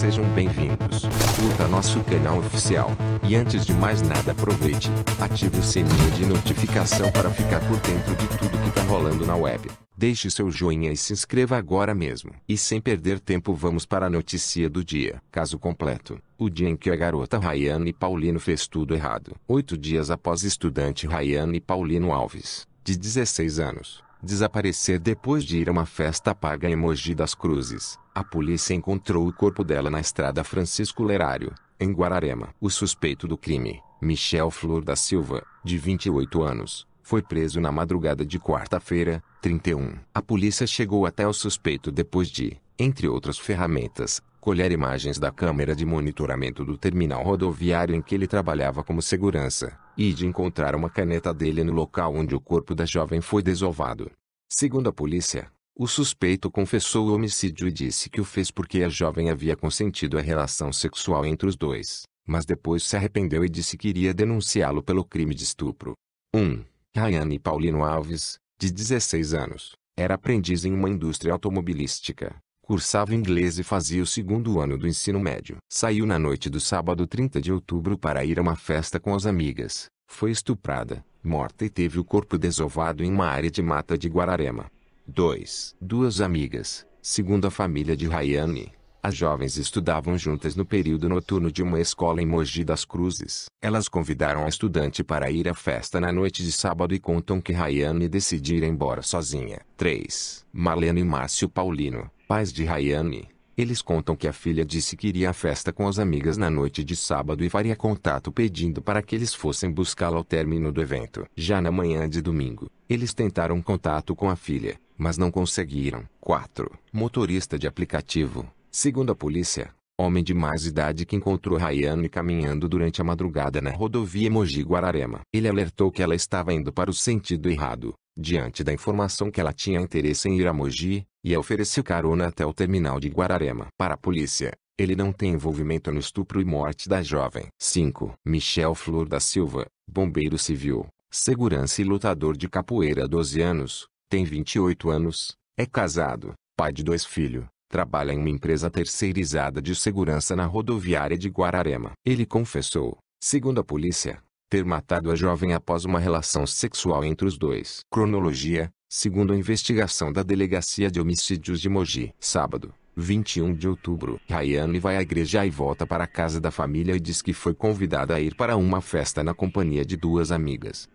Sejam bem-vindos. Curta nosso canal oficial. E antes de mais nada, aproveite, ative o sininho de notificação para ficar por dentro de tudo que tá rolando na web. Deixe seu joinha e se inscreva agora mesmo. E sem perder tempo, vamos para a notícia do dia. Caso completo. O dia em que a garota Rayane Paulino fez tudo errado. Oito dias após estudante Rayane Paulino Alves, de 16 anos, desaparecer depois de ir a uma festa paga em Mogi das Cruzes. A polícia encontrou o corpo dela na estrada Francisco Lerário, em Guararema. O suspeito do crime, Michel Flor da Silva, de 28 anos, foi preso na madrugada de quarta-feira, 31. A polícia chegou até o suspeito depois de, entre outras ferramentas, colher imagens da câmera de monitoramento do terminal rodoviário em que ele trabalhava como segurança e de encontrar uma caneta dele no local onde o corpo da jovem foi desovado. Segundo a polícia, o suspeito confessou o homicídio e disse que o fez porque a jovem havia consentido a relação sexual entre os dois, mas depois se arrependeu e disse que iria denunciá-lo pelo crime de estupro. 1. Rayane Paulino Alves, de 16 anos, era aprendiz em uma indústria automobilística. Cursava inglês e fazia o segundo ano do ensino médio. Saiu na noite do sábado 30 de outubro para ir a uma festa com as amigas. Foi estuprada, morta e teve o corpo desovado em uma área de mata de Guararema. 2. Duas amigas, segundo a família de Rayane, as jovens estudavam juntas no período noturno de uma escola em Mogi das Cruzes. Elas convidaram a estudante para ir à festa na noite de sábado e contam que Rayane decidiu ir embora sozinha. 3. Marlene e Márcio Paulino, pais de Rayane. Eles contam que a filha disse que iria à festa com as amigas na noite de sábado e faria contato pedindo para que eles fossem buscá-la ao término do evento. Já na manhã de domingo, eles tentaram contato com a filha, mas não conseguiram. 4. Motorista de aplicativo. Segundo a polícia, homem de mais idade que encontrou Rayane caminhando durante a madrugada na rodovia Mogi-Guararema. Ele alertou que ela estava indo para o sentido errado. Diante da informação que ela tinha interesse em ir a Mogi, e ofereceu carona até o terminal de Guararema. Para a polícia, ele não tem envolvimento no estupro e morte da jovem. 5. Michel Flor da Silva, bombeiro civil, segurança e lutador de capoeira 12 anos, tem 28 anos, é casado, pai de dois filhos, trabalha em uma empresa terceirizada de segurança na rodoviária de Guararema. Ele confessou, segundo a polícia, ter matado a jovem após uma relação sexual entre os dois. Cronologia, segundo a investigação da Delegacia de Homicídios de Mogi. Sábado, 21 de outubro, Rayane vai à igreja e volta para a casa da família e diz que foi convidada a ir para uma festa na companhia de duas amigas.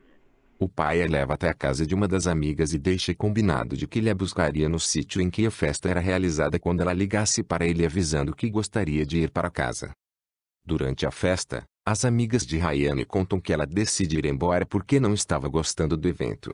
O pai a leva até a casa de uma das amigas e deixa combinado de que ele a buscaria no sítio em que a festa era realizada quando ela ligasse para ele avisando que gostaria de ir para casa. Durante a festa, as amigas de Rayane contam que ela decide ir embora porque não estava gostando do evento.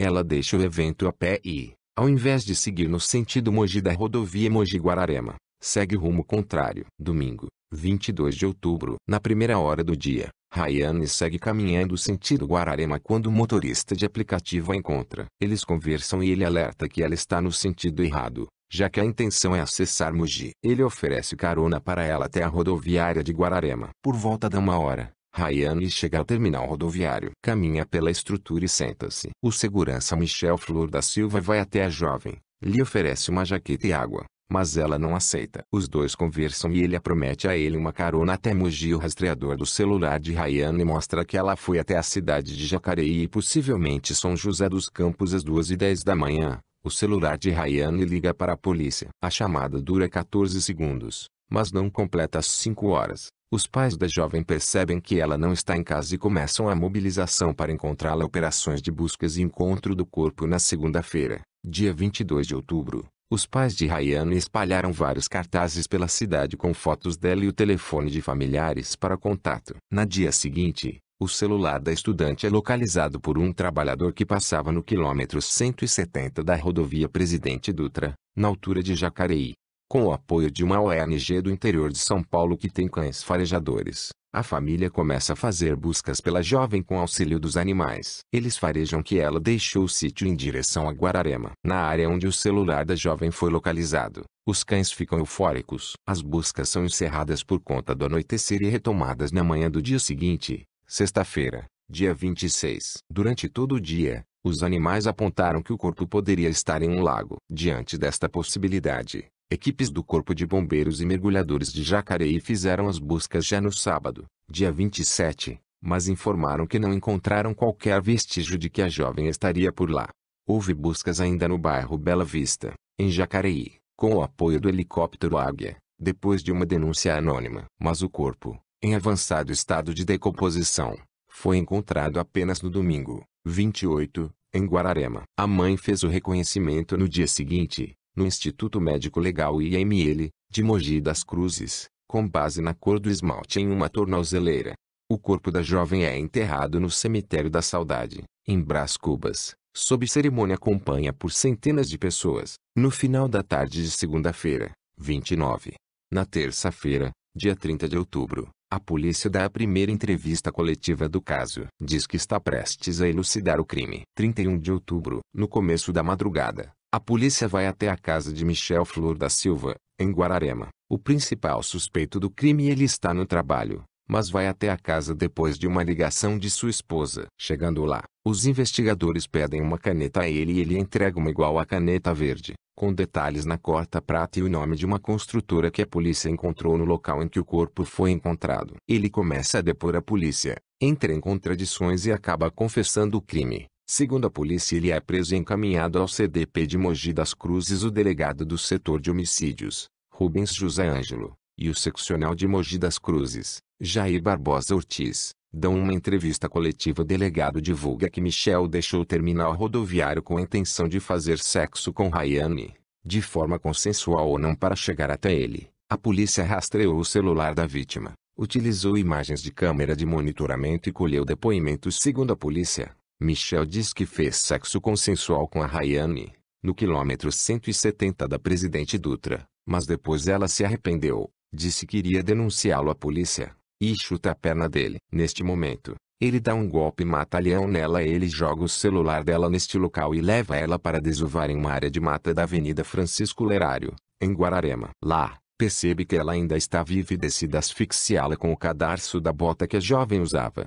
Ela deixa o evento a pé e, ao invés de seguir no sentido Mogi da rodovia Mogi-Guararema, segue rumo contrário. Domingo, 22 de outubro, na primeira hora do dia, Rayane segue caminhando sentido Guararema quando o motorista de aplicativo a encontra. Eles conversam e ele alerta que ela está no sentido errado já que a intenção é acessar Mogi. Ele oferece carona para ela até a rodoviária de Guararema. Por volta de uma hora, Rayane chega ao terminal rodoviário. Caminha pela estrutura e senta-se. O segurança Michel Flor da Silva vai até a jovem, lhe oferece uma jaqueta e água, mas ela não aceita. Os dois conversam e ele promete a ele uma carona até Mogi. O rastreador do celular de Rayane mostra que ela foi até a cidade de Jacareí e possivelmente São José dos Campos às 2h10 da manhã. O celular de Rayane liga para a polícia. A chamada dura 14 segundos, mas não completa as 5 horas. Os pais da jovem percebem que ela não está em casa e começam a mobilização para encontrá-la. Operações de buscas e encontro do corpo na segunda-feira, dia 22 de outubro. Os pais de Rayane espalharam vários cartazes pela cidade com fotos dela e o telefone de familiares para contato. Na dia seguinte, o celular da estudante é localizado por um trabalhador que passava no quilômetro 170 da rodovia Presidente Dutra, na altura de Jacareí. Com o apoio de uma ONG do interior de São Paulo que tem cães farejadores, a família começa a fazer buscas pela jovem com auxílio dos animais. Eles farejam que ela deixou o sítio em direção a Guararema. Na área onde o celular da jovem foi localizado, os cães ficam eufóricos. As buscas são encerradas por conta do anoitecer e retomadas na manhã do dia seguinte Sexta-feira, dia 26. Durante todo o dia, os animais apontaram que o corpo poderia estar em um lago. Diante desta possibilidade, equipes do Corpo de Bombeiros e mergulhadores de Jacareí fizeram as buscas já no sábado, dia 27, mas informaram que não encontraram qualquer vestígio de que a jovem estaria por lá. Houve buscas ainda no bairro Bela Vista, em Jacareí, com o apoio do helicóptero Águia, depois de uma denúncia anônima. Mas o corpo, em avançado estado de decomposição. Foi encontrado apenas no domingo, 28, em Guararema. A mãe fez o reconhecimento no dia seguinte, no Instituto Médico Legal IML, de Mogi das Cruzes, com base na cor do esmalte em uma tornozeleira. O corpo da jovem é enterrado no Cemitério da Saudade, em Brás Cubas, sob cerimônia acompanha por centenas de pessoas, no final da tarde de segunda-feira, 29. Na terça-feira, dia 30 de outubro, a polícia dá a primeira entrevista coletiva do caso. Diz que está prestes a elucidar o crime. 31 de outubro, no começo da madrugada, a polícia vai até a casa de Michel Flor da Silva, em Guararema. O principal suspeito do crime ele está no trabalho mas vai até a casa depois de uma ligação de sua esposa. Chegando lá, os investigadores pedem uma caneta a ele e ele entrega uma igual à caneta verde, com detalhes na corta prata e o nome de uma construtora que a polícia encontrou no local em que o corpo foi encontrado. Ele começa a depor a polícia, entra em contradições e acaba confessando o crime. Segundo a polícia, ele é preso e encaminhado ao CDP de Mogi das Cruzes. O delegado do setor de homicídios, Rubens José Ângelo, e o seccional de Mogi das Cruzes, Jair Barbosa Ortiz, dão uma entrevista coletiva. O delegado divulga que Michel deixou o terminal rodoviário com a intenção de fazer sexo com Rayane, de forma consensual ou não para chegar até ele. A polícia rastreou o celular da vítima, utilizou imagens de câmera de monitoramento e colheu depoimentos. Segundo a polícia, Michel diz que fez sexo consensual com a Rayane, no quilômetro 170 da Presidente Dutra, mas depois ela se arrependeu. Disse que iria denunciá-lo à polícia. E chuta a perna dele. Neste momento, ele dá um golpe e Leão nela ele joga o celular dela neste local e leva ela para desovar em uma área de mata da Avenida Francisco Lerário, em Guararema. Lá, percebe que ela ainda está viva e decide asfixiá-la com o cadarço da bota que a jovem usava.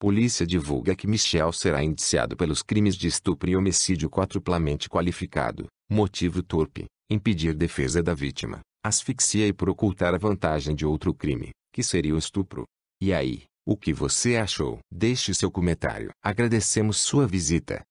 Polícia divulga que Michel será indiciado pelos crimes de estupro e homicídio quatroplamente qualificado, motivo torpe, impedir defesa da vítima, asfixia e por ocultar a vantagem de outro crime, que seria o estupro. E aí, o que você achou? Deixe seu comentário. Agradecemos sua visita.